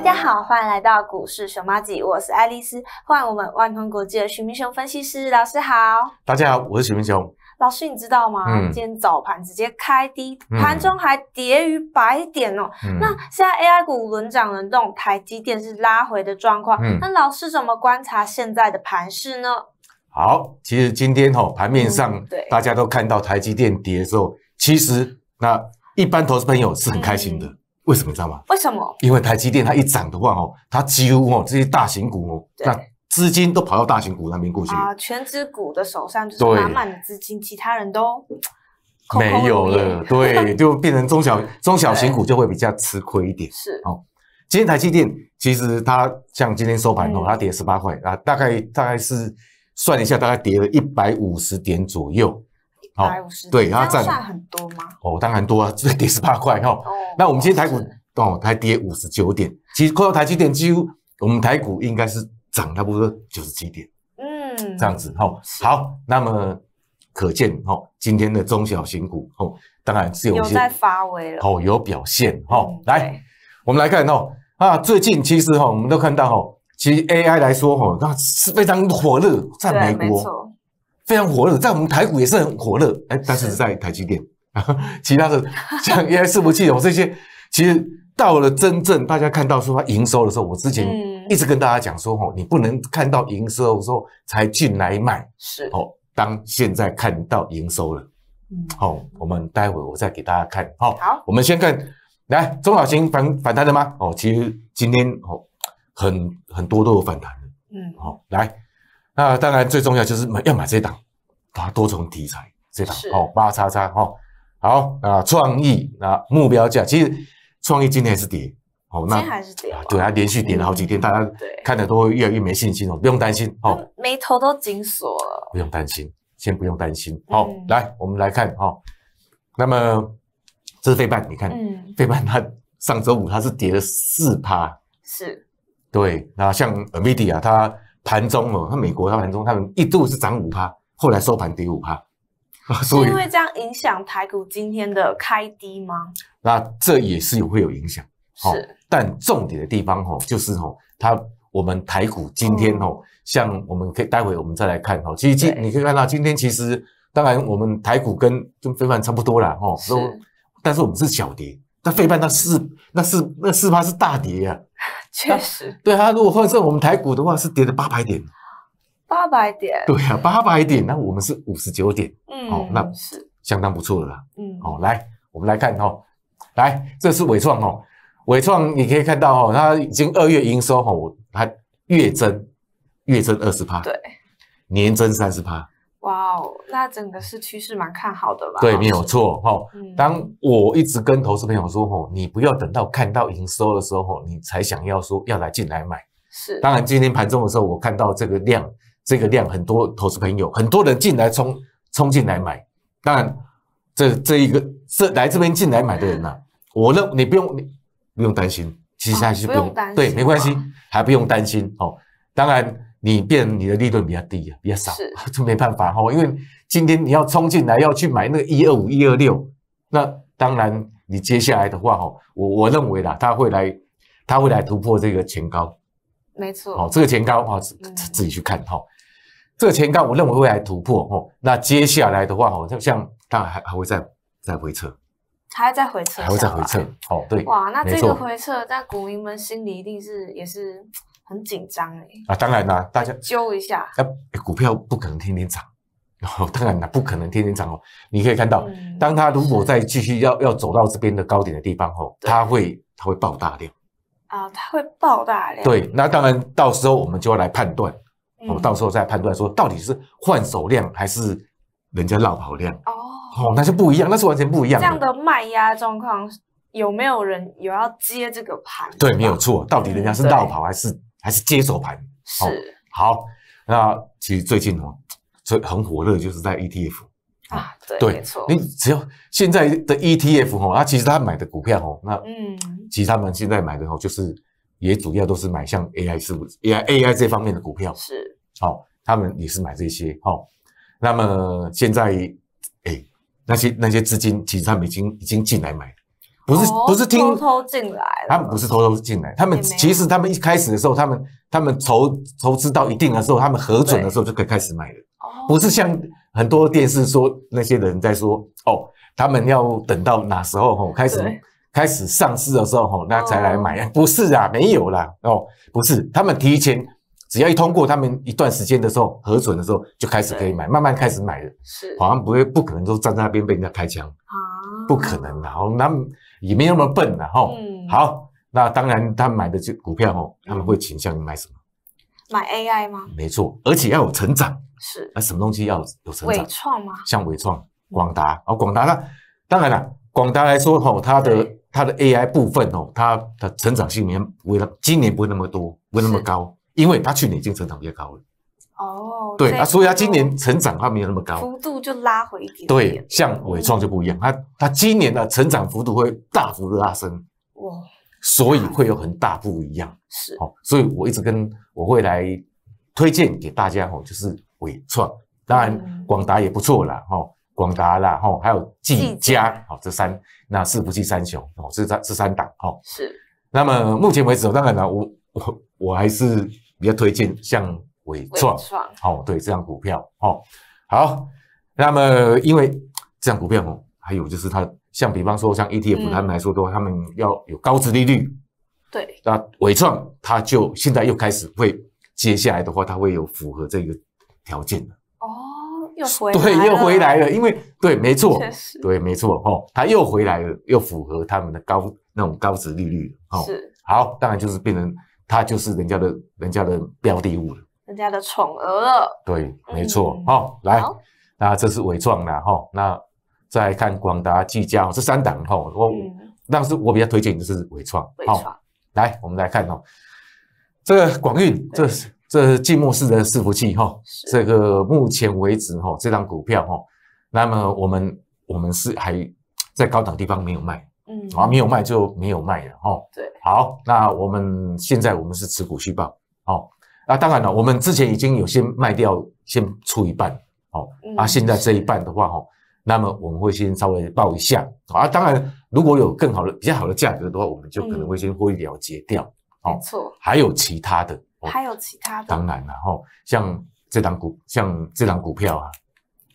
大家好，欢迎来到股市熊猫记，我是爱丽丝。欢迎我们万通国际的徐明雄分析师老师好。大家好，我是徐明雄老师。你知道吗？今天早盘直接开低，盘中还跌于百点哦。那现在 AI 股轮涨轮动，台积电是拉回的状况。嗯，那老师怎么观察现在的盘势呢？好，其实今天哦，盘面上对大家都看到台积电跌的时候，其实那一般投资朋友是很开心的。为什么知道吗？为什么？因为台积电它一涨的话，哦，它几乎哦这些大型股，那资金都跑到大型股那边过去啊。全职股的手上就是满满的资金，其他人都 没有了。对，就变成中小中小型股就会比较吃亏一点。是哦，今天台积电其实它像今天收盘后，它跌十八块啊，大概大概是算一下，大概跌了一百五十点左右。一百五十对，它占涨很多吗？哦，当然多啊，跌十八块哦，那我们今天台股哦，台跌五十九点，其实扣到台积电，几乎我们台股应该是涨差不多九十七点，嗯，这样子，哦。好，那么可见哦，今天的中小型股哦，当然是有些在发威了，吼，有表现，吼，来，我们来看哦，啊，最近其实哦，我们都看到哦，其实 AI 来说哦，那是非常火热，在美国，非常火热，在我们台股也是很火热，哎，但是在台积电。其他的像 ES 母基金这些，其实到了真正大家看到说它营收的时候，我之前一直跟大家讲说哦，你不能看到营收的时候才进来买。是哦，当现在看到营收了，嗯，哦，我们待会我再给大家看。好，好，我们先看，来中小型反反弹了吗？哦，其实今天哦，很很多都有反弹嗯，好，来，那当然最重要就是买要买这档，啊，多重题材这档哦，八叉叉哦。好啊，创意啊，目标价其实创意今天也是跌哦，那还是跌啊，对啊，连续跌了好几天，大家看的都越来越没信心哦，不用担心哦，眉头都紧锁了，不用担心，先不用担心哦，来我们来看哈，那么这是费半，你看，嗯，费半它上周五它是跌了四趴，是对，那像 Amidia 它盘中哦，它美国它盘中，它们一度是涨五趴，后来收盘跌五趴。是因为这样影响台股今天的开低吗？那这也是有会有影响，是。但重点的地方吼，就是吼，它我们台股今天吼，像我们可以待会我们再来看吼。其实今你可以看到今天其实，当然我们台股跟跟非凡差不多了吼，都，但是我们是小跌，那非半那是那是那是怕是大跌呀。确实，对它如果换成我们台股的话，是跌了八百点。八百点，对呀，八百点，那我们是五十九点，嗯，哦，那是相当不错的啦，嗯，哦，来，我们来看哈，来，这是伟创哦，伟创你可以看到哈，它已经二月营收哈，它月增月增二十趴，对，年增三十趴，哇哦，那整个是趋势蛮看好的吧？对，没有错哈。当我一直跟投资朋友说哦，你不要等到看到营收的时候，你才想要说要来进来买，是。当然今天盘中的时候，我看到这个量。这个量很多，投资朋友很多人进来冲冲进来买，当然这这一个这来这边进来买的人呐，我认你不用你不用担心，其实还是不用担对没关系，还不用担心哦。当然你变你的利润比较低啊，比较少，这没办法哈，因为今天你要冲进来要去买那个一二五一二六，那当然你接下来的话哈，我我认为啦，他会来他会来突破这个前高，没错，好这个前高啊，自自己去看哈。这个前高，我认为未来突破哦。那接下来的话，哦，像像当然还还会再再回撤，还在回撤，还再回撤。哦，对，哇，那这个回撤，在股民们心里一定是也是很紧张哎。啊，当然啦，大家揪一下，那股票不可能天天涨，然 当然啦，不可能天天涨哦。你可以看到，当它如果再继续要要走到这边的高点的地方哦，它会它会爆大量，啊，它会爆大量。对，那当然到时候我们就要来判断。我们到时候再判断说到底是换手量还是人家绕跑量哦，哦，那就不一样，那是完全不一样。这样的卖压状况有没有人有要接这个盘？对，没有错。到底人家是绕跑还是还是接手盘？是好。那其实最近哦，最很火热就是在 ETF 啊，对，没错。你只要现在的 ETF 哦，啊，其实他买的股票哦，那嗯，其实他们现在买的哦，就是。也主要都是买像 AI 是不 AI AI 这方面的股票是好，他们也是买这些哦。那么现在哎，那些那些资金其实他们已经已经进来买了，不是不是偷偷进来，他们不是偷偷进来，他们其实他们一开始的时候，他们他们投投资到一定的时候，他们核准的时候就可以开始买了，不是像很多电视说那些人在说哦，他们要等到哪时候哦开始。开始上市的时候，那才来买，不是啊，没有啦，哦，不是，他们提前只要一通过，他们一段时间的时候核准的时候，就开始可以买，慢慢开始买，是，好像不会不可能都站在那边被人家开枪啊，不可能的，哦，那也没那么笨的吼，嗯，好，那当然他买的这股票哦，他们会倾向于买什么？买 AI 吗？没错，而且要有成长，是，那什么东西要有成长？伟创吗？像伟创、广达啊，广达那当然了，广达来说吼，它的。它的 AI 部分哦，它的成长性没不会，今年不会那么多，不会那么高，因为它去年已经成长比较高了。哦，对，啊，所以它今年成长它没有那么高，幅度就拉回一点。对，像伟创就不一样，它它今年的成长幅度会大幅的拉升，哇，所以会有很大不一样。是，哦，所以我一直跟我会来推荐给大家哦，就是伟创，当然广达也不错啦，哈。广达啦，吼，还有技嘉，好，这三，那四不计三雄，哦，这三这三档，吼，是。那么目前为止，当然了，我我我还是比较推荐像伟创，哦，对，这张股票，吼，好。那么因为这张股票，哦，还有就是它像，比方说像 ETF 他们来说的话，他们要有高值利率，对，那伟创它就现在又开始会，接下来的话它会有符合这个条件的。又回对，又回来了，因为对，没错，对，没错，吼，它又回来了，又符合他们的高那种高值利率了，吼，好，当然就是变成它就是人家的人家的标的物了，人家的宠儿了，对，没错，吼，来，那这是伟创的，吼，那再看广达、巨家这三档，吼，我当时我比较推荐的是伟创，好，来，我们来看哦，这个广运这是。这寂寞式的，伺服气哈。这个目前为止哈，这张股票哈，那么我们我们是还在高档地方没有卖，嗯啊，没有卖就没有卖了哈。对，好，那我们现在我们是持股续报，哦，那当然了，我们之前已经有先卖掉，先出一半，哦啊，现在这一半的话哈，那么我们会先稍微报一下啊，当然如果有更好的比较好的价格的话，我们就可能会先会了结掉，哦，错，还有其他的。还有其他的，当然了哈，像这档股，像这档股票啊，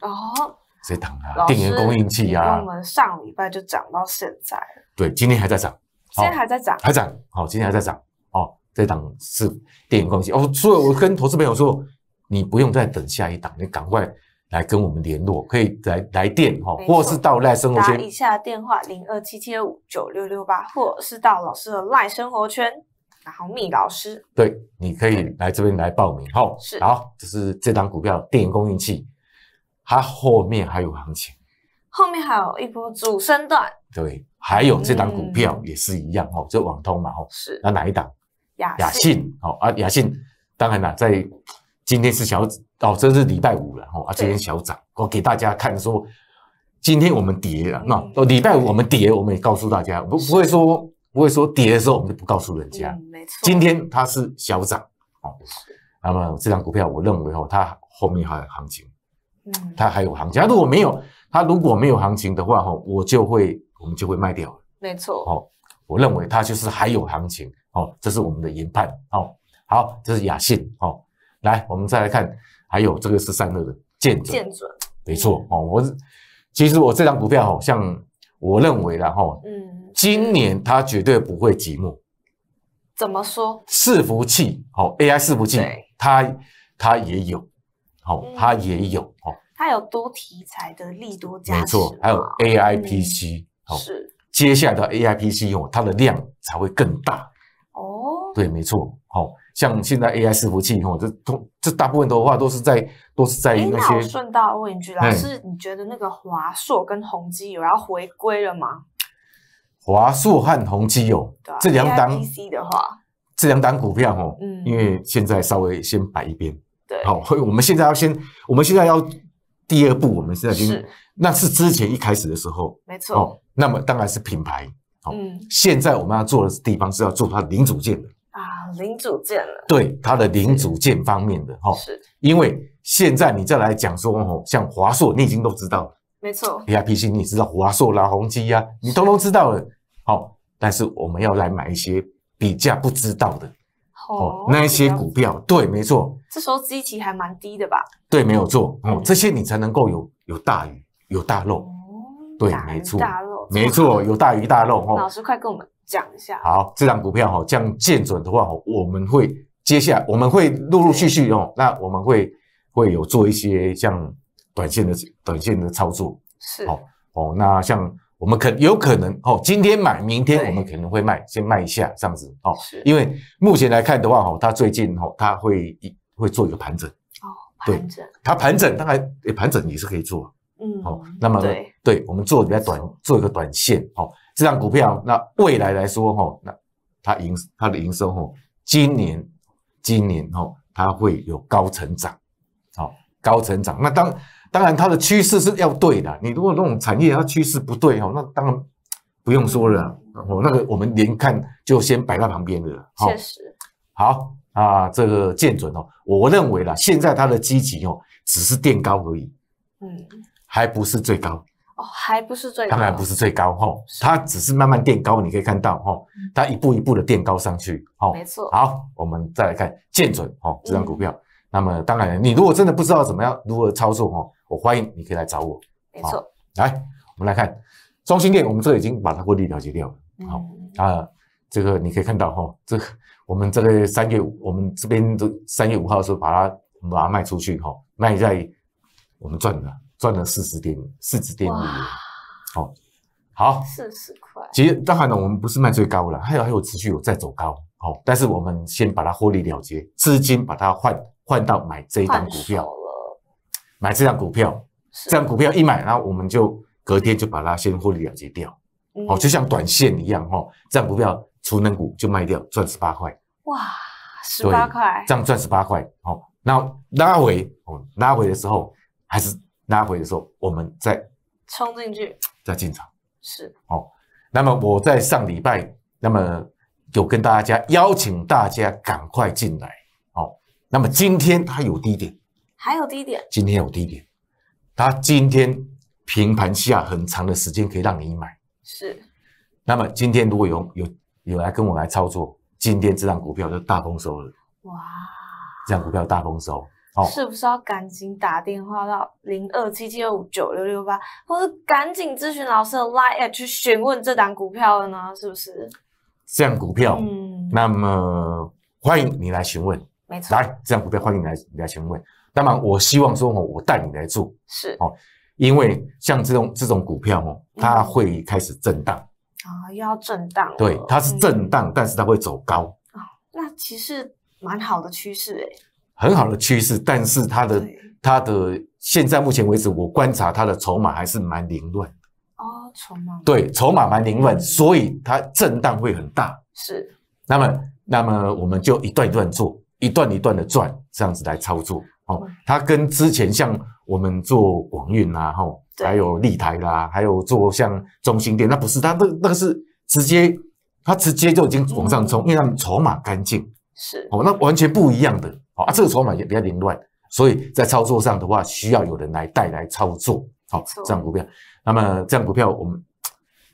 哦，这档啊，电源供应器啊，我上礼拜就涨到现在对，今天还在涨，今天还在涨，还涨，好，今天还在涨，哦，这档是电源供应器，哦，所以我跟投资朋友说，你不用再等下一档，你赶快来跟我们联络，可以来来电哈，或是到赖生活圈打一下电话零二七七二五九六六八，或是到老师的赖生活圈。红米老师，对，你可以来这边来报名，吼。是，好，这是这张股票，电影供应器，它后面还有行情，后面还有一波主升段。对，还有这张股票也是一样，哦，就网通嘛，吼，是，那哪一档？雅雅信，好啊，雅信，当然啦，在今天是小哦，这是礼拜五了，吼，啊，今天小涨，我给大家看说，今天我们跌了，那礼拜五我们跌，我们也告诉大家，不不会说。不会说跌的时候，我们就不告诉人家。没错，今天它是小涨哦。那么这张股票，我认为哦，它后面还有行情。嗯，它还有行情。如果没有，它如果没有行情的话，哈，我就会，我们就会卖掉。没错。哦，我认为它就是还有行情哦，这是我们的研判。哦，好，这是雅信。哦，来，我们再来看，还有这个是散热的建准。建准。没错。哦，我是，其实我这张股票哦，像。我认为，然后，嗯，今年它绝对不会寂寞。怎么说？伺服器，好，AI 伺服器，它它也有，好，它也有，好，它有多题材的利多加没错，还有 AI PC，是。接下来的 AI PC 哦，它的量才会更大。对，没错，好像现在 AI 伺服器哦，这都这大部分的话都是在都是在。顺道问一句，老师，你觉得那个华硕跟宏基有要回归了吗？华硕和宏基有这两档 PC 的话，这两档股票哦，嗯，因为现在稍微先摆一边，对，好，以 我们现在要先，我们现在要第二步，我们现在已经那是之前一开始的时候，没错，哦，那么当然是品牌，嗯，现在我们要做的地方是要做它零组件的。零组件了，对它的零组件方面的哈，是，因为现在你再来讲说，哦，像华硕，你已经都知道了，没错，A P C，你知道华硕、老宏基呀，你通通知道了，好，但是我们要来买一些比较不知道的，哦，那一些股票，对，没错，这时候基期还蛮低的吧？对，没有做，哦，这些你才能够有有大鱼，有大肉，对，没错，大肉，没错，有大鱼大肉，哈，老师快跟我们。讲一下，好，这档股票哈，这样见准的话，我们会接下来我们会陆陆续续哦，那我们会会有做一些像短线的短线的操作，是哦哦，那像我们可有可能哦，今天买，明天我们可能会卖，先卖一下这样子哦，因为目前来看的话哦，它最近哦，它会会做一个盘整哦，盘整，它盘整当然盘整也是可以做。嗯，好，那么对，对我们做比较短，做一个短线，好，这张股票，那未来来说，哈，那它营它的营收，哈，今年，今年，哈，它会有高成长，好，高成长。那当当然它的趋势是要对的，你如果那种产业它趋势不对，哈，那当然不用说了，我那个我们连看就先摆在旁边的，哈，确实，好啊，这个见准哦，我认为啦，现在它的积极哦，只是垫高而已，嗯。还不是最高哦，还不是最高，当然不是最高哈，它只是慢慢垫高，你可以看到哈，它一步一步的垫高上去哈，没错。好，我们再来看见准哦，这张股票。那么，当然你如果真的不知道怎么样如何操作哈，我欢迎你可以来找我，没错。来，我们来看中心电，我们这已经把它过滤掉掉，好啊，这个你可以看到哈，这我们这个三月我们这边都三月五号的时候把它把它卖出去哈，卖在我们赚了。赚了四十点，四十点五元。好，好，四十块。其实当然了，我们不是卖最高了，还有还有持续有在走高。好，但是我们先把它获利了结，资金把它换换到买这一张股票买这张股票，这张股票一买，然后我们就隔天就把它先获利了结掉。好，就像短线一样哈，这张股票出那股就卖掉，赚十八块。哇，十八块，这样赚十八块。好，那拉回，拉回的时候还是。拉回的时候，我们再冲进去，再进场。是哦。那么我在上礼拜，那么有跟大家邀请大家赶快进来。好，那么今天它有低点，还有低点。今天有低点，它今天平盘下很长的时间可以让你买。是。那么今天如果有有有来跟我来操作，今天这张股票就大丰收了。哇！这张股票大丰收。是不是要赶紧打电话到零二七七二五九六六八，或是赶紧咨询老师的 Line 去询问这档股票了呢？是不是？这样股票，嗯，那么欢迎你来询问，没错，来，这样股票欢迎你来你来询问。当然，我希望说哦，我带你来做，是哦，因为像这种这种股票哦，它会开始震荡啊，又要震荡，对，它是震荡，但是它会走高啊，那其实蛮好的趋势哎。很好的趋势，但是它的它的现在目前为止，我观察它的筹码还是蛮凌乱。哦，筹码对，筹码蛮凌乱，所以它震荡会很大。是，那么那么我们就一段一段做，一段一段的赚，这样子来操作。哦，它跟之前像我们做广运啊，吼，还有利台啦，还有做像中心店，那不是它那那个是直接它直接就已经往上冲，因为筹码干净。是，哦，那完全不一样的。啊，这个筹码也比较凌乱，所以在操作上的话，需要有人来带来操作。好，这样股票，那么这样股票，我们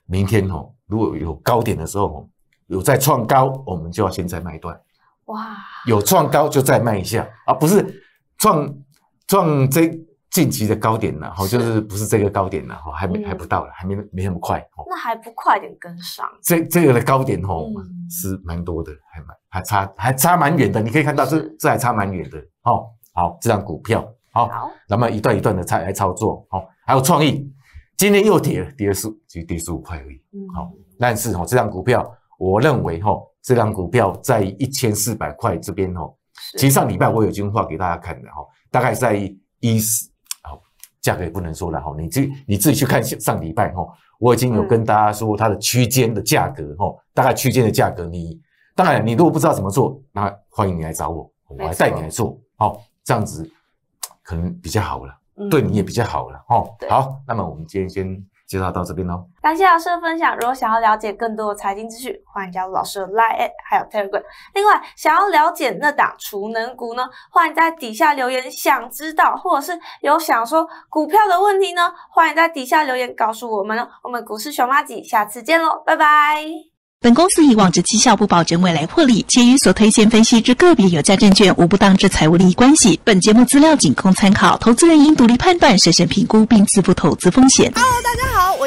明天哦，如果有高点的时候，有在创高，我们就要先在卖断。哇，有创高就再卖一下啊，不是创创这。近期的高点呢，哈，就是不是这个高点了哈，还没还不到了，还没没那么快那还不快点跟上？这这个的高点哦，是蛮多的，还蛮还差还差蛮远的。你可以看到，这这还差蛮远的哦。好，这张股票好，那么一段一段的拆来操作好。还有创意，今天又跌了，跌十就跌十五块而已。好，但是哦，这张股票我认为哈，这张股票在一千四百块这边哦，其实上礼拜我有句话给大家看的哈，大概在一四。价格也不能说了哈，你去你自己去看上上礼拜哈，我已经有跟大家说它的区间的价格哈，大概区间的价格你，当然你如果不知道怎么做，那欢迎你来找我，我来带你来做哈，这样子可能比较好了，对你也比较好了哈。好，那么我们今天先。介绍到这边喽，感谢老师的分享。如果想要了解更多的财经资讯，欢迎加入老师的 LINE，还有 Telegram。另外，想要了解那档储能股呢？欢迎在底下留言。想知道，或者是有想说股票的问题呢？欢迎在底下留言告诉我们哦。我们股市熊妈子，下次见喽，拜拜。本公司以往之绩效不保证未来获利，且与所推荐分析之个别有价证券无不当之财务利益关系。本节目资料仅供参考，投资人应独立判断、审慎评估并自负投资风险。